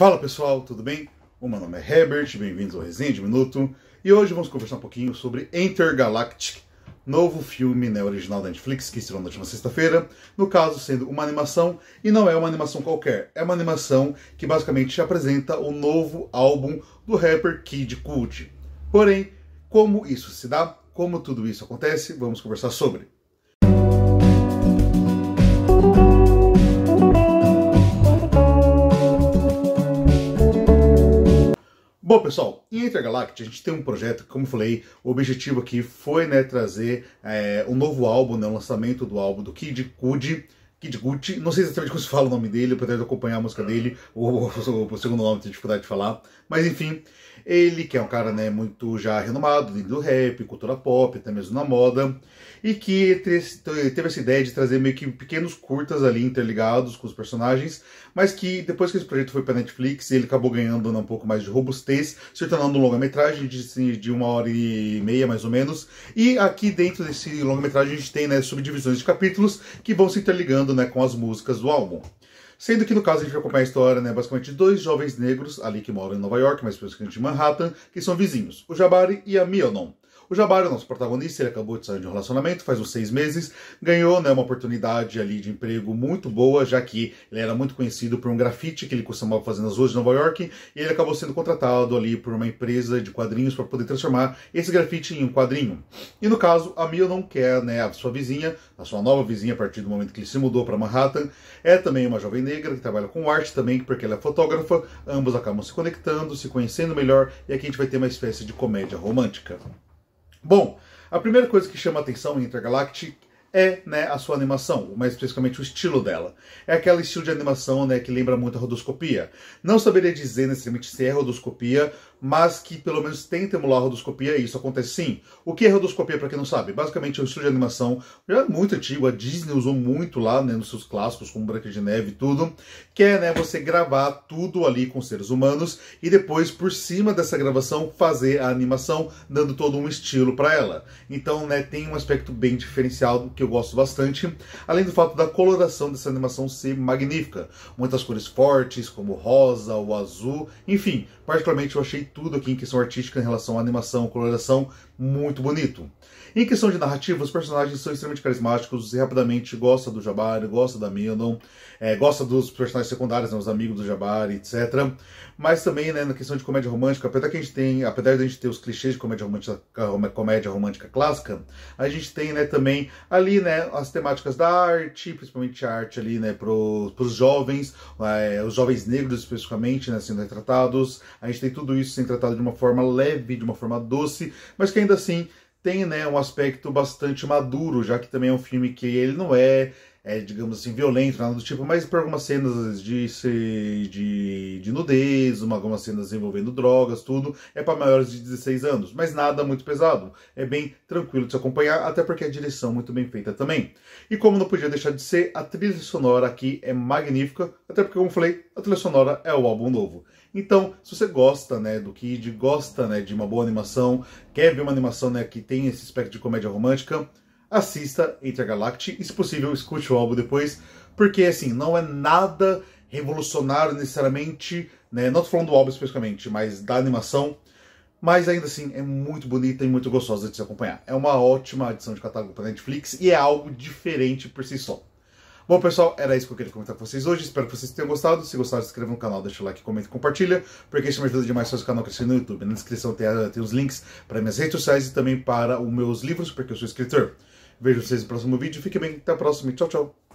Fala pessoal, tudo bem? O meu nome é Herbert, bem-vindos ao Resenha de Minuto e hoje vamos conversar um pouquinho sobre Intergalactic, novo filme né, original da Netflix que estreou na última sexta-feira, no caso sendo uma animação, e não é uma animação qualquer, é uma animação que basicamente apresenta o novo álbum do rapper Kid Cudi. Porém, como isso se dá, como tudo isso acontece, vamos conversar sobre. Bom, pessoal, em Intergalactic a gente tem um projeto que, como falei, o objetivo aqui foi né, trazer é, um novo álbum, né, o lançamento do álbum do Kid Cudi, Kid Gucci, não sei exatamente como se fala o nome dele, apesar de acompanhar a música dele, ou o, o segundo nome, tenho dificuldade de falar, mas enfim. Ele, que é um cara né, muito já renomado do rap, cultura pop, até mesmo na moda, e que teve essa ideia de trazer meio que pequenos curtas ali interligados com os personagens, mas que depois que esse projeto foi para Netflix, ele acabou ganhando né, um pouco mais de robustez, se tornando um longa-metragem de, assim, de uma hora e meia mais ou menos. E aqui dentro desse longa-metragem a gente tem né, subdivisões de capítulos que vão se interligando né, com as músicas do álbum. Sendo que no caso a gente vai acompanhar a história, né, basicamente dois jovens negros ali que moram em Nova York, mais especificamente em Manhattan, que são vizinhos, o Jabari e a Mionon. O Jabari, nosso protagonista, ele acabou de sair de um relacionamento faz uns seis meses, ganhou né, uma oportunidade ali de emprego muito boa, já que ele era muito conhecido por um grafite que ele costumava fazer nas ruas de Nova York, e ele acabou sendo contratado ali por uma empresa de quadrinhos para poder transformar esse grafite em um quadrinho. E no caso, a Mia não quer, né, a sua vizinha, a sua nova vizinha, a partir do momento que ele se mudou para Manhattan, é também uma jovem negra que trabalha com arte também, porque ela é fotógrafa, ambos acabam se conectando, se conhecendo melhor, e aqui a gente vai ter uma espécie de comédia romântica. Bom, a primeira coisa que chama atenção em Intergalactic é né, a sua animação, mais especificamente o estilo dela. É aquele estilo de animação né, que lembra muito a rodoscopia. Não saberia dizer necessariamente se é rodoscopia mas que pelo menos tenta emular a rodoscopia, isso acontece sim. O que é rodoscopia, para quem não sabe? Basicamente é um estúdio de animação, já é muito antigo, a Disney usou muito lá, né, nos seus clássicos, como Branca de Neve e tudo, que é, né, você gravar tudo ali com seres humanos, e depois, por cima dessa gravação, fazer a animação, dando todo um estilo para ela. Então, né, tem um aspecto bem diferencial que eu gosto bastante, além do fato da coloração dessa animação ser magnífica. Muitas cores fortes, como rosa, o azul, enfim, particularmente eu achei tudo aqui em questão artística em relação à animação, coloração, muito bonito. Em questão de narrativa, os personagens são extremamente carismáticos, rapidamente gosta do Jabari, gosta da Mildon, é, gosta dos personagens secundários, né, os amigos do Jabari, etc. Mas também, né, na questão de comédia romântica, apesar que a gente tem, apesar de a gente ter os clichês de comédia romântica, comédia romântica clássica, a gente tem, né, também ali, né, as temáticas da arte, principalmente a arte ali, né, pros, jovens, é, os jovens negros especificamente, né, sendo retratados. A gente tem tudo isso serem de uma forma leve, de uma forma doce, mas que ainda assim tem né, um aspecto bastante maduro, já que também é um filme que ele não é é, digamos assim, violento, nada do tipo, mas por algumas cenas de, de, de nudez, uma, algumas cenas envolvendo drogas, tudo, é para maiores de 16 anos, mas nada muito pesado. É bem tranquilo de se acompanhar, até porque a direção é muito bem feita também. E como não podia deixar de ser, a trilha sonora aqui é magnífica, até porque, como falei, a trilha sonora é o álbum novo. Então, se você gosta, né, do Kid, gosta, né, de uma boa animação, quer ver uma animação, né, que tem esse aspecto de comédia romântica, assista Intergalactic e, se possível, escute o álbum depois, porque, assim, não é nada revolucionário necessariamente, né? Não tô falando do álbum especificamente, mas da animação. Mas ainda assim, é muito bonita e muito gostosa de se acompanhar. É uma ótima adição de catálogo para Netflix e é algo diferente por si só. Bom, pessoal, era isso que eu queria comentar com vocês hoje. Espero que vocês tenham gostado. Se gostaram, se inscreva no canal, deixa o like, comenta e compartilha, porque isso me ajuda demais fazer o canal crescer no YouTube. Na descrição tem, tem os links para minhas redes sociais e também para os meus livros, porque eu sou escritor. Vejo vocês no próximo vídeo. Fiquem bem. Até a próxima. Tchau, tchau.